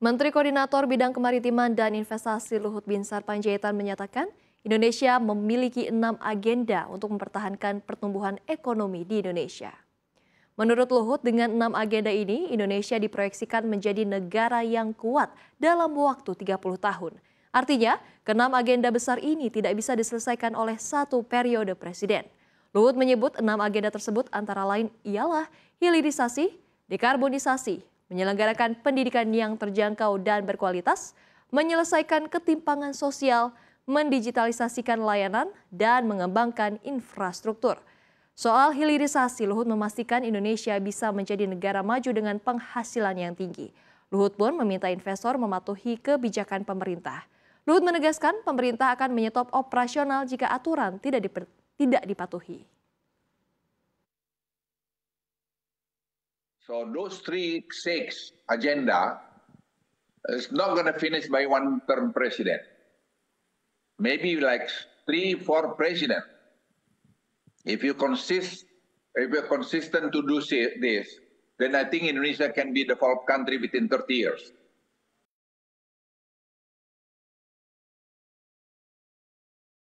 Menteri Koordinator Bidang Kemaritiman dan Investasi Luhut Binsar Panjaitan menyatakan, Indonesia memiliki enam agenda untuk mempertahankan pertumbuhan ekonomi di Indonesia. Menurut Luhut, dengan enam agenda ini, Indonesia diproyeksikan menjadi negara yang kuat dalam waktu 30 tahun. Artinya, keenam agenda besar ini tidak bisa diselesaikan oleh satu periode presiden. Luhut menyebut enam agenda tersebut antara lain ialah hilirisasi, dekarbonisasi, menyelenggarakan pendidikan yang terjangkau dan berkualitas, menyelesaikan ketimpangan sosial, mendigitalisasikan layanan, dan mengembangkan infrastruktur. Soal hilirisasi, Luhut memastikan Indonesia bisa menjadi negara maju dengan penghasilan yang tinggi. Luhut pun meminta investor mematuhi kebijakan pemerintah. Luhut menegaskan pemerintah akan menyetop operasional jika aturan tidak, dipatuhi. So those three six agenda is not going to finish by one term president. Maybe like three, four president. If you consist, if you're consistent to do this, then I think Indonesia can be the fourth country within 30 years.